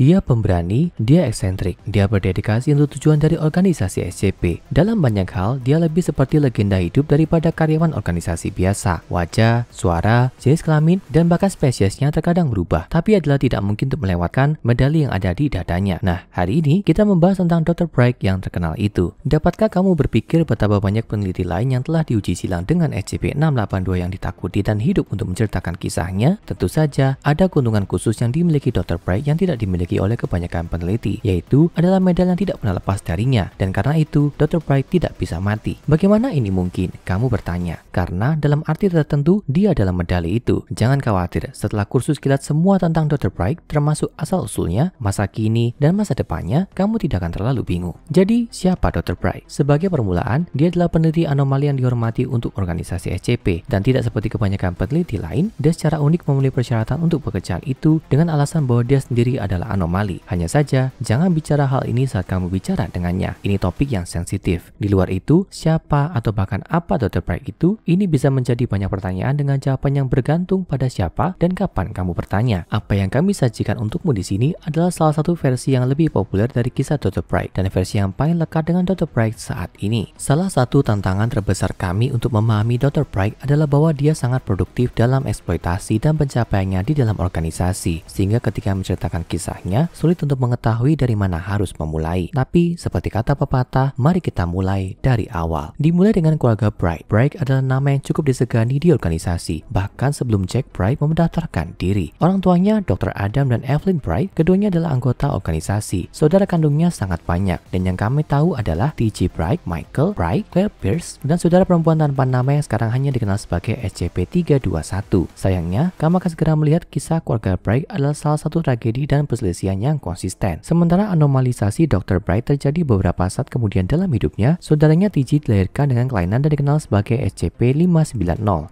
Dia pemberani, dia eksentrik, dia berdedikasi untuk tujuan dari organisasi SCP. Dalam banyak hal, dia lebih seperti legenda hidup daripada karyawan organisasi biasa. Wajah, suara, jenis kelamin, dan bahkan spesiesnya terkadang berubah, tapi adalah tidak mungkin untuk melewatkan medali yang ada di dadanya. Nah, hari ini kita membahas tentang Dr. Bright yang terkenal itu. Dapatkah kamu berpikir betapa banyak peneliti lain yang telah diuji silang dengan SCP-682 yang ditakuti dan hidup untuk menceritakan kisahnya? Tentu saja, ada keuntungan khusus yang dimiliki Dr. Bright yang tidak dimiliki dimiliki oleh kebanyakan peneliti, yaitu adalah medal yang tidak pernah lepas darinya, dan karena itu Dr. Bright tidak bisa mati. Bagaimana ini mungkin? Kamu bertanya. Karena dalam arti tertentu, dia adalah medali itu. Jangan khawatir, setelah kursus kilat semua tentang Dr. Bright, termasuk asal-usulnya, masa kini, dan masa depannya, kamu tidak akan terlalu bingung. Jadi, siapa Dr. Bright? Sebagai permulaan, dia adalah peneliti anomali yang dihormati untuk organisasi SCP, dan tidak seperti kebanyakan peneliti lain, dia secara unik memenuhi persyaratan untuk pekerjaan itu dengan alasan bahwa dia sendiri adalah anomali anomali. Hanya saja, jangan bicara hal ini saat kamu bicara dengannya. Ini topik yang sensitif. Di luar itu, siapa atau bahkan apa Dr. Pride itu, ini bisa menjadi banyak pertanyaan dengan jawaban yang bergantung pada siapa dan kapan kamu bertanya. Apa yang kami sajikan untukmu di sini adalah salah satu versi yang lebih populer dari kisah Dr. Pride dan versi yang paling lekat dengan Dr. Pride saat ini. Salah satu tantangan terbesar kami untuk memahami Dr. Pride adalah bahwa dia sangat produktif dalam eksploitasi dan pencapaiannya di dalam organisasi, sehingga ketika menceritakan kisahnya, sulit untuk mengetahui dari mana harus memulai. Tapi, seperti kata pepatah, mari kita mulai dari awal. Dimulai dengan keluarga Bright. Bright adalah nama yang cukup disegani di organisasi, bahkan sebelum Jack Bright mendaftarkan diri. Orang tuanya, Dr. Adam dan Evelyn Bright, keduanya adalah anggota organisasi. Saudara kandungnya sangat banyak, dan yang kami tahu adalah T.J. Bright, Michael Bright, Claire Pierce, dan saudara perempuan tanpa nama yang sekarang hanya dikenal sebagai SCP-321. Sayangnya, kami akan segera melihat kisah keluarga Bright adalah salah satu tragedi dan perselisihan penelitian yang konsisten. Sementara anomalisasi Dr. Bright terjadi beberapa saat kemudian dalam hidupnya, saudaranya TJ dilahirkan dengan kelainan dan dikenal sebagai SCP-590.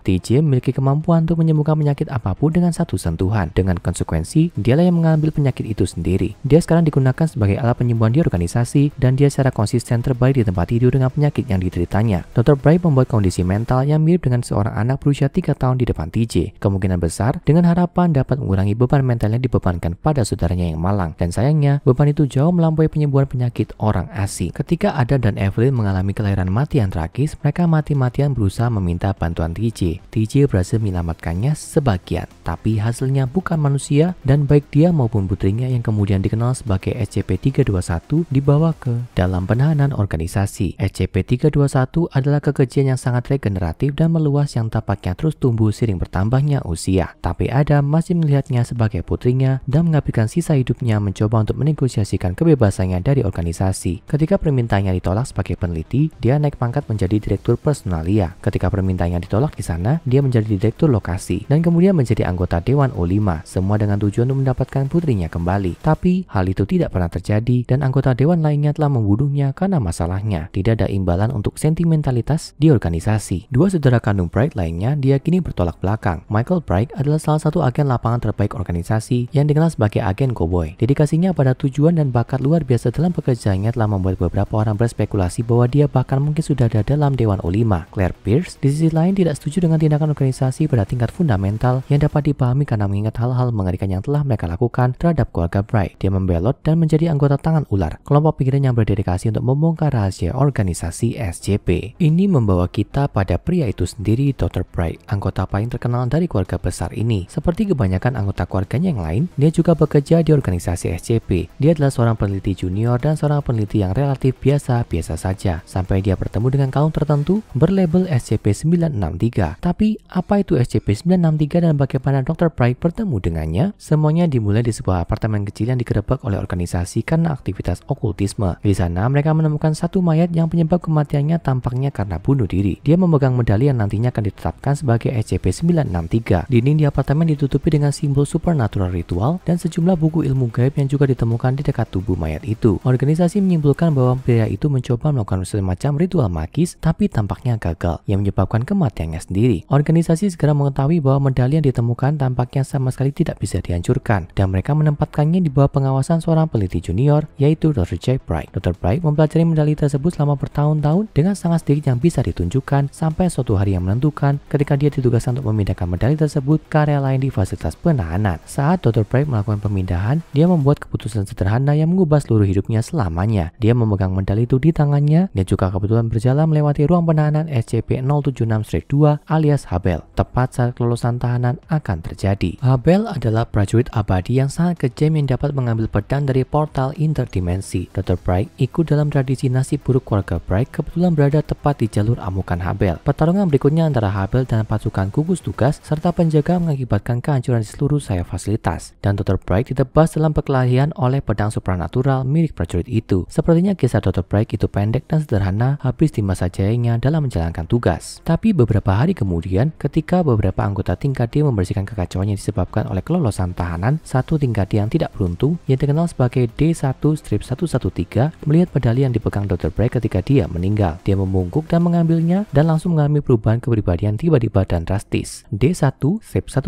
TJ memiliki kemampuan untuk menyembuhkan penyakit apapun dengan satu sentuhan. Dengan konsekuensi, dialah yang mengambil penyakit itu sendiri. Dia sekarang digunakan sebagai alat penyembuhan di organisasi dan dia secara konsisten terbaik di tempat tidur dengan penyakit yang diteritanya. Dr. Bright membuat kondisi mental yang mirip dengan seorang anak berusia 3 tahun di depan TJ. Kemungkinan besar, dengan harapan dapat mengurangi beban mentalnya dibebankan pada saudaranya yang malang. Dan sayangnya, beban itu jauh melampaui penyembuhan penyakit orang asing. Ketika Ada dan Evelyn mengalami kelahiran mati yang tragis, mereka mati-matian berusaha meminta bantuan TJ. TJ berhasil menyelamatkannya sebagian, tapi hasilnya bukan manusia dan baik dia maupun putrinya yang kemudian dikenal sebagai SCP-321 dibawa ke dalam penahanan organisasi. SCP-321 adalah kekejian yang sangat regeneratif dan meluas yang tampaknya terus tumbuh sering bertambahnya usia. Tapi Adam masih melihatnya sebagai putrinya dan mengabaikan sisa hidupnya mencoba untuk menegosiasikan kebebasannya dari organisasi. Ketika permintaannya ditolak sebagai peneliti, dia naik pangkat menjadi direktur personalia. Ketika permintaannya ditolak di sana, dia menjadi direktur lokasi dan kemudian menjadi anggota Dewan O5, semua dengan tujuan untuk mendapatkan putrinya kembali. Tapi hal itu tidak pernah terjadi dan anggota dewan lainnya telah membunuhnya karena masalahnya. Tidak ada imbalan untuk sentimentalitas di organisasi. Dua saudara kandung Bright lainnya dia bertolak belakang. Michael Bright adalah salah satu agen lapangan terbaik organisasi yang dikenal sebagai agen Go Cowboy. Dedikasinya pada tujuan dan bakat luar biasa dalam pekerjaannya telah membuat beberapa orang berspekulasi bahwa dia bahkan mungkin sudah ada dalam Dewan O5. Claire Pierce, di sisi lain tidak setuju dengan tindakan organisasi pada tingkat fundamental yang dapat dipahami karena mengingat hal-hal mengerikan yang telah mereka lakukan terhadap keluarga Bright. Dia membelot dan menjadi anggota tangan ular, kelompok pikiran yang berdedikasi untuk membongkar rahasia organisasi SJP. Ini membawa kita pada pria itu sendiri, Dr. Bright, anggota paling terkenal dari keluarga besar ini. Seperti kebanyakan anggota keluarganya yang lain, dia juga bekerja di organisasi SCP. Dia adalah seorang peneliti junior dan seorang peneliti yang relatif biasa-biasa saja. Sampai dia bertemu dengan kaum tertentu berlabel SCP-963. Tapi apa itu SCP-963 dan bagaimana Dr. Pryke bertemu dengannya? Semuanya dimulai di sebuah apartemen kecil yang digerebek oleh organisasi karena aktivitas okultisme. Di sana mereka menemukan satu mayat yang penyebab kematiannya tampaknya karena bunuh diri. Dia memegang medali yang nantinya akan ditetapkan sebagai SCP-963. Dinding di apartemen ditutupi dengan simbol supernatural ritual dan sejumlah buku ilmu gaib yang juga ditemukan di dekat tubuh mayat itu. Organisasi menyimpulkan bahwa pria itu mencoba melakukan semacam ritual magis, tapi tampaknya gagal, yang menyebabkan kematiannya sendiri. Organisasi segera mengetahui bahwa medali yang ditemukan tampaknya sama sekali tidak bisa dihancurkan, dan mereka menempatkannya di bawah pengawasan seorang peneliti junior, yaitu Dr. Jack Bright. Dr. Bright mempelajari medali tersebut selama bertahun-tahun dengan sangat sedikit yang bisa ditunjukkan, sampai suatu hari yang menentukan ketika dia ditugaskan untuk memindahkan medali tersebut ke area lain di fasilitas penahanan. Saat Dr. Bright melakukan pemindahan, Kemudian, dia membuat keputusan sederhana yang mengubah seluruh hidupnya selamanya. Dia memegang medali itu di tangannya dan juga kebetulan berjalan melewati ruang penahanan SCP-076-2 alias Habel, tepat saat kelulusan tahanan akan terjadi. Habel adalah prajurit abadi yang sangat kejam yang dapat mengambil pedang dari portal interdimensi. Dr. Bright ikut dalam tradisi nasib buruk keluarga Bright kebetulan berada tepat di jalur amukan Habel. Pertarungan berikutnya antara Habel dan pasukan gugus tugas serta penjaga mengakibatkan kehancuran di seluruh sayap fasilitas. Dan Dr. Bright ditebas tewas dalam perkelahian oleh pedang supranatural milik prajurit itu. Sepertinya kisah Dr. Bright itu pendek dan sederhana habis di masa jayanya dalam menjalankan tugas. Tapi beberapa hari kemudian, ketika beberapa anggota tingkat D membersihkan kekacauan yang disebabkan oleh kelolosan tahanan, satu tingkat yang tidak beruntung yang dikenal sebagai D1-113 melihat medali yang dipegang Dr. Bright ketika dia meninggal. Dia membungkuk dan mengambilnya dan langsung mengalami perubahan kepribadian tiba-tiba dan drastis. D1-113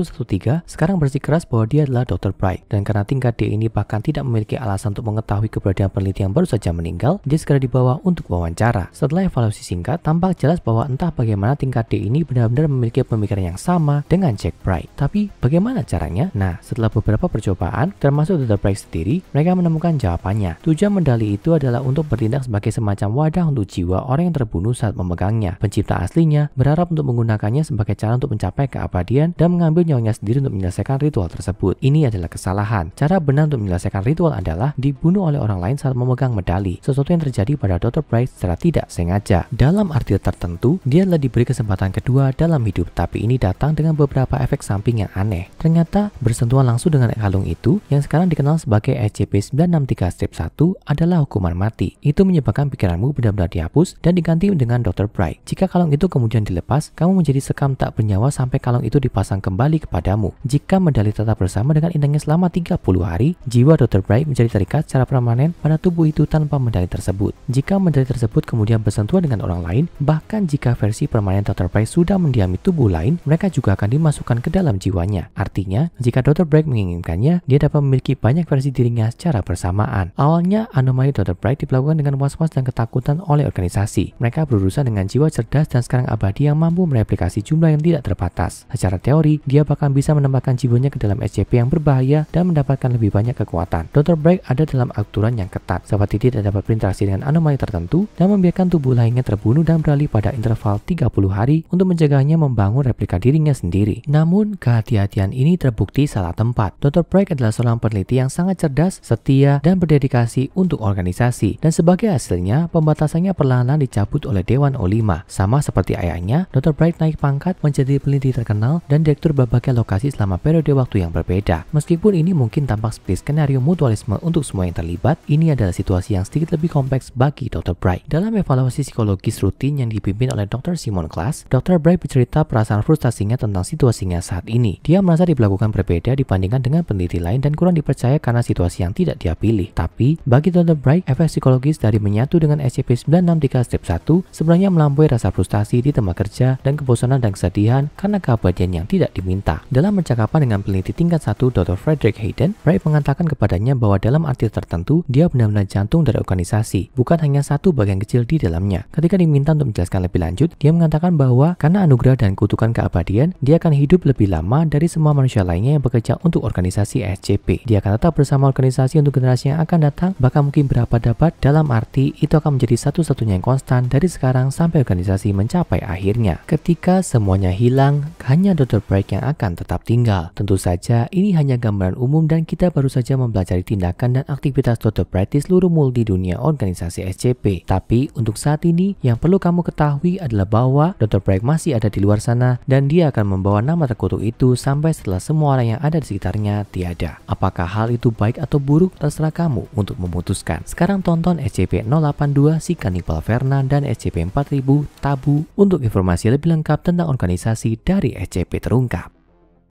sekarang bersikeras bahwa dia adalah Dr. Bright dan karena hingga D ini bahkan tidak memiliki alasan untuk mengetahui keberadaan peneliti yang baru saja meninggal, dia segera dibawa untuk wawancara. Setelah evaluasi singkat, tampak jelas bahwa entah bagaimana tingkat D ini benar-benar memiliki pemikiran yang sama dengan Jack Bright. Tapi bagaimana caranya? Nah, setelah beberapa percobaan, termasuk The Bright sendiri, mereka menemukan jawabannya. Tujuan medali itu adalah untuk bertindak sebagai semacam wadah untuk jiwa orang yang terbunuh saat memegangnya. Pencipta aslinya berharap untuk menggunakannya sebagai cara untuk mencapai keabadian dan mengambil nyawanya sendiri untuk menyelesaikan ritual tersebut. Ini adalah kesalahan. Cara Cara benar untuk menyelesaikan ritual adalah dibunuh oleh orang lain saat memegang medali, sesuatu yang terjadi pada Dr. Bright secara tidak sengaja. Dalam arti tertentu, dia telah diberi kesempatan kedua dalam hidup, tapi ini datang dengan beberapa efek samping yang aneh. Ternyata bersentuhan langsung dengan kalung itu, yang sekarang dikenal sebagai SCP-963-1 adalah hukuman mati. Itu menyebabkan pikiranmu benar-benar dihapus dan diganti dengan Dr. Bright. Jika kalung itu kemudian dilepas, kamu menjadi sekam tak bernyawa sampai kalung itu dipasang kembali kepadamu. Jika medali tetap bersama dengan intinya selama 30 dua hari, jiwa Dr. Bright menjadi terikat secara permanen pada tubuh itu tanpa medali tersebut. Jika medali tersebut kemudian bersentuhan dengan orang lain, bahkan jika versi permanen Dr. Bright sudah mendiami tubuh lain, mereka juga akan dimasukkan ke dalam jiwanya. Artinya, jika Dr. Bright menginginkannya, dia dapat memiliki banyak versi dirinya secara bersamaan. Awalnya, anomali Dr. Bright dilakukan dengan was-was dan ketakutan oleh organisasi. Mereka berurusan dengan jiwa cerdas dan sekarang abadi yang mampu mereplikasi jumlah yang tidak terbatas. Secara teori, dia bahkan bisa menempatkan jiwanya ke dalam SCP yang berbahaya dan mendapatkan menggunakan lebih banyak kekuatan. Dr. Bright ada dalam aturan yang ketat. Sahabat tidak dapat berinteraksi dengan anomali tertentu dan membiarkan tubuh lainnya terbunuh dan beralih pada interval 30 hari untuk mencegahnya membangun replika dirinya sendiri. Namun, kehati-hatian ini terbukti salah tempat. Dr. Bright adalah seorang peneliti yang sangat cerdas, setia, dan berdedikasi untuk organisasi. Dan sebagai hasilnya, pembatasannya perlahan-lahan dicabut oleh Dewan Olima. Sama seperti ayahnya, Dr. Bright naik pangkat menjadi peneliti terkenal dan direktur berbagai lokasi selama periode waktu yang berbeda. Meskipun ini mungkin tak tampak seperti skenario mutualisme untuk semua yang terlibat, ini adalah situasi yang sedikit lebih kompleks bagi Dr. Bright. Dalam evaluasi psikologis rutin yang dipimpin oleh Dr. Simon Class, Dr. Bright bercerita perasaan frustasinya tentang situasinya saat ini. Dia merasa diperlakukan berbeda dibandingkan dengan peneliti lain dan kurang dipercaya karena situasi yang tidak dia pilih. Tapi, bagi Dr. Bright, efek psikologis dari menyatu dengan SCP-963 Step 1 sebenarnya melampaui rasa frustasi di tempat kerja dan kebosanan dan kesedihan karena keabadian yang tidak diminta. Dalam percakapan dengan peneliti tingkat 1 Dr. Frederick Hayden, Wright mengatakan kepadanya bahwa dalam arti tertentu, dia benar-benar jantung dari organisasi, bukan hanya satu bagian kecil di dalamnya. Ketika diminta untuk menjelaskan lebih lanjut, dia mengatakan bahwa karena anugerah dan kutukan keabadian, dia akan hidup lebih lama dari semua manusia lainnya yang bekerja untuk organisasi SCP. Dia akan tetap bersama organisasi untuk generasi yang akan datang, bahkan mungkin berapa dapat dalam arti itu akan menjadi satu-satunya yang konstan dari sekarang sampai organisasi mencapai akhirnya. Ketika semuanya hilang, hanya Dr. Bright yang akan tetap tinggal. Tentu saja, ini hanya gambaran umum dan kita kita baru saja mempelajari tindakan dan aktivitas Dr. practice di seluruh di dunia organisasi SCP. Tapi untuk saat ini yang perlu kamu ketahui adalah bahwa Dr. Bright masih ada di luar sana dan dia akan membawa nama terkutuk itu sampai setelah semua orang yang ada di sekitarnya tiada. Apakah hal itu baik atau buruk terserah kamu untuk memutuskan. Sekarang tonton SCP-082 si Kanibal Verna dan SCP-4000 Tabu untuk informasi lebih lengkap tentang organisasi dari SCP terungkap.